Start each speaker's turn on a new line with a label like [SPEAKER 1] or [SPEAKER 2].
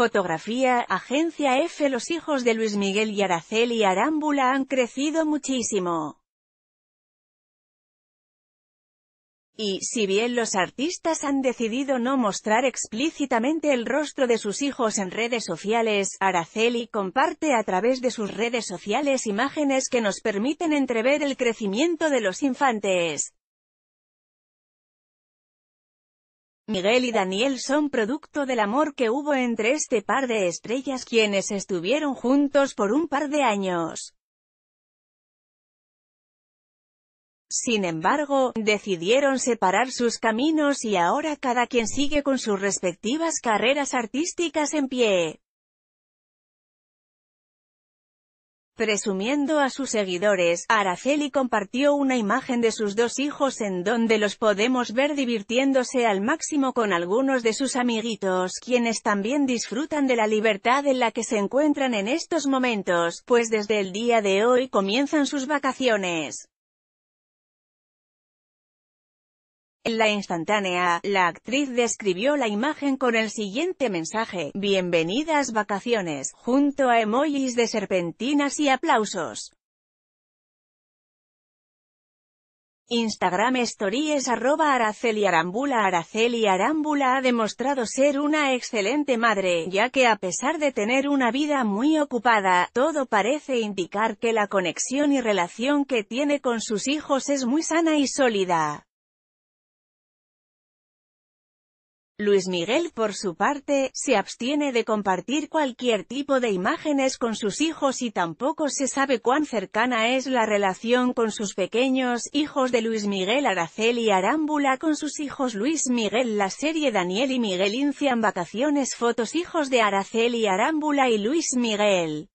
[SPEAKER 1] Fotografía, Agencia F. Los hijos de Luis Miguel y Araceli Arámbula han crecido muchísimo. Y, si bien los artistas han decidido no mostrar explícitamente el rostro de sus hijos en redes sociales, Araceli comparte a través de sus redes sociales imágenes que nos permiten entrever el crecimiento de los infantes. Miguel y Daniel son producto del amor que hubo entre este par de estrellas quienes estuvieron juntos por un par de años. Sin embargo, decidieron separar sus caminos y ahora cada quien sigue con sus respectivas carreras artísticas en pie. Presumiendo a sus seguidores, Araceli compartió una imagen de sus dos hijos en donde los podemos ver divirtiéndose al máximo con algunos de sus amiguitos, quienes también disfrutan de la libertad en la que se encuentran en estos momentos, pues desde el día de hoy comienzan sus vacaciones. En la instantánea, la actriz describió la imagen con el siguiente mensaje, bienvenidas vacaciones, junto a emojis de serpentinas y aplausos. Instagram Stories arroba Araceli Arambula Araceli Arambula ha demostrado ser una excelente madre, ya que a pesar de tener una vida muy ocupada, todo parece indicar que la conexión y relación que tiene con sus hijos es muy sana y sólida. Luis Miguel, por su parte, se abstiene de compartir cualquier tipo de imágenes con sus hijos y tampoco se sabe cuán cercana es la relación con sus pequeños hijos de Luis Miguel Araceli Arámbula con sus hijos Luis Miguel La serie Daniel y Miguel Incian Vacaciones Fotos Hijos de Araceli Arámbula y Luis Miguel